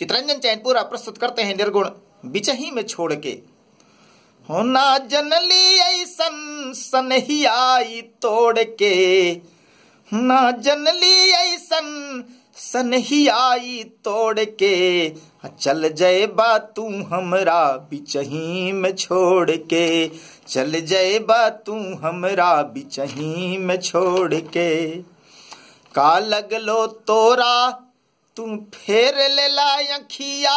चित्रंजन चैनपुरा प्रस्तुत करते हैं निर्गुण बिचही में छोड़ के होना जनली ऐसन आई तोड़ के ना जनली ऐसन आई तोड़ के हाँ, चल जाए बा तू हमरा बिचही में छोड़ के चल जाए बा तू हमरा बिचही में छोड़ के का लगलो तोरा तुम फेर ले लाखिया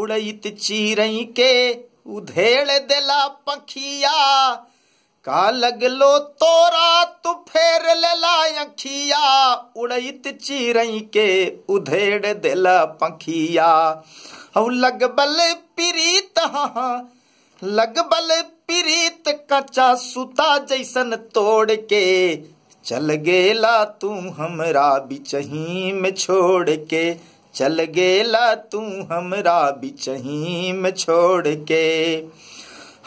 उड़ित चीरई के उधेड़ दिला पखिया का लगलो तोरा तू फेर ले लाखिया उड़ित चीरई के उधेड़ देला पखिया हऊ लगबल पीरीत हाँ लगबल पीरीत कच्चा सुता जैसन तोड़ के चल गेला तू हमरा बिचही में छोड़ के चल गेला तू हमरा बिचही में छोड़ के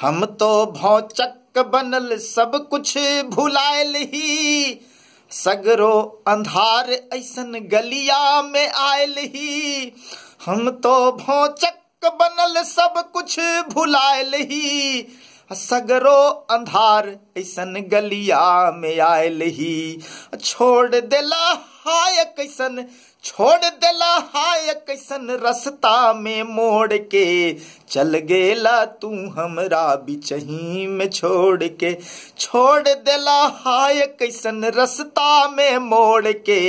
हम तो भौचक बनल सब कुछ भुलायल ही सगरो अंधार ऐसन गलिया में आयल ही हम तो भौचक बनल सब कुछ भुलायल ही सगरो अंधार ऐसन गलिया में आयल ही छोड़ दिला हाय कैसन छोड़ दिला हाय कैसन रस्ता में मोड़ के चल गेला तू हमरा बिचही में छोड़ के छोड़ दिला हाय कैसन रस्ता में मोड़ के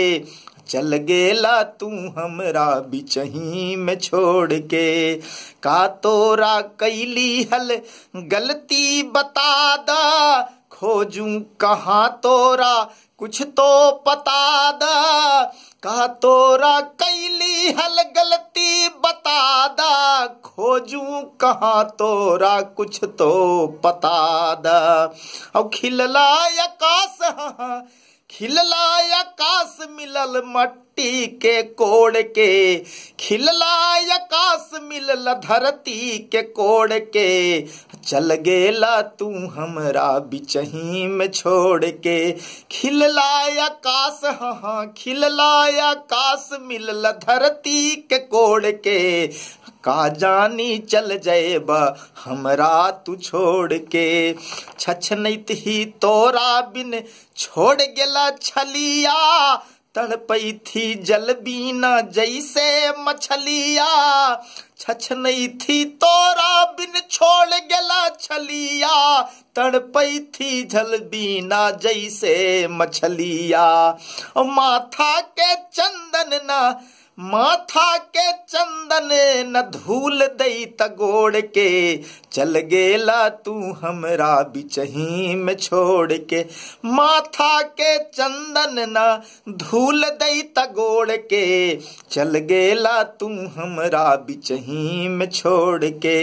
चल गेला तू हमरा बिचही में छोड़ के का तोरा कैली हल गलती बता दा खोजू कहाँ तोरा कुछ तो पता दा का तोरा कैली हल गलती बता दा खोजू कहाँ तोरा कुछ तो पता दा और खिलला आकाश हाँ, हाँ। खिलला आकाश मिलल मट्टी के कोड़ के खिलला आकाश मिलल धरती के कोड़ के चल गेला तू हमरा बिचही में छोड़ के खिलला आकाश हाँ, हाँ खिलला आकाश मिलल धरती के कोड़ के का जानी चल जेब हमरा तू छोड़ के छछनैत ही तोरा बिन छोड़ गेला छलिया तड़पई थी जल बीना जैसे मछलिया छछनई थी तोरा बिन छोड़ गेला छलिया तड़पई थी जल बीना जैसे मछलिया माथा के चंदन ना माथा के चंदन न धूल दई तगोड़ के चल गेला तू हमरा बिचही में छोड़ के माथा के चंदन न धूल दई तगोड़ के चल गेला तू हमरा बिचही में छोड़ के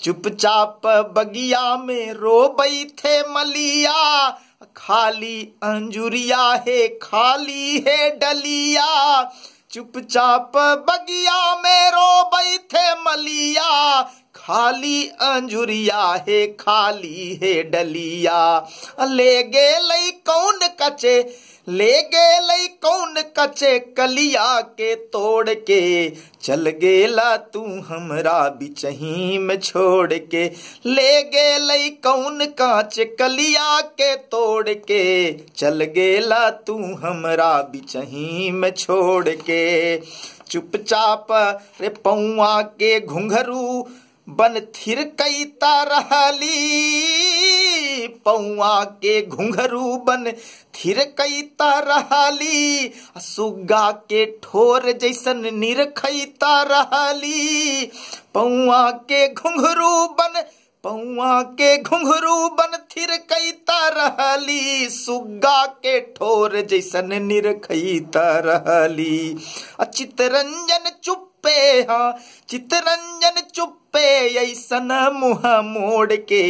चुपचाप बगिया में रोबई थे मलिया खाली अंजुरिया है खाली है डलिया चुपचाप बगिया में रो बैठे मलिया खाली अंजुरिया हे खाली हे डलिया ले गे लई कौन कचे ले गे लई कौन कचे कलिया के तोड़ के चल गेला तू हमरा बिचही में छोड़ के ले गे कौन कांच कलिया के तोड़ के चल गेला तू हमरा बिचही में छोड़ के चुपचाप रे पौआ के घुंघरू बन थिर कई तारहली पौआ के घुंघरू बन कई तारहाली सुग्गा के ठोर जैसन निरखई तारहाली पौआ के घुंघरू बन पौआ के घुंघरू बन थिर कई तारहाली सुग्गा के ठोर जैसन निरखैता अचित रंजन चुप चुपे हा चितरंजन चुपे ऐसन मुँह मोड़ के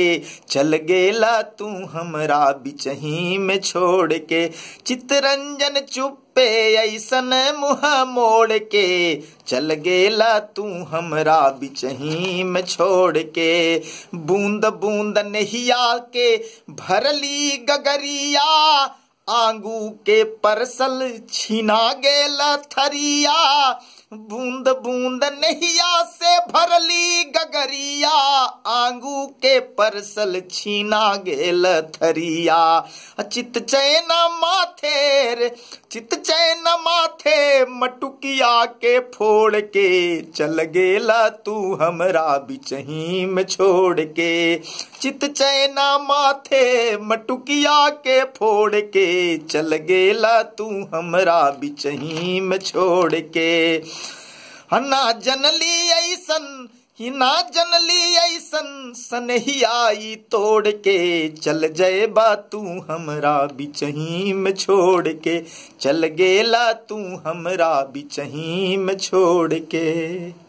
चल गेला तू हमरा बिचही में छोड़ के चितरंजन चुपे ऐसन मुँह मोड़ के चल गेला तू हमरा बिचही में छोड़ के बूंद बूंद नहिया के भरली गगरिया आंगू के परसल छीना गेला थरिया बूंद बूंद नहीं से भरली गगरिया आंगू के परसल छीना गेल थरिया चित चैन माथेर चित चैन माथे मटुकिया के फोड़ के चल गेला तू हमरा बिचही में छोड़ के चित चैना माथे मटुकिया के फोड़ के चल गेला तू हमरा बिचही में छोड़ के हन्ना जनली ऐसन हिना जनली ऐसन ही आई तोड़ के चल जय बा तू हमरा बिचहीम छोड़ के चल गेला तू हमरा बिचहीम छोड़ के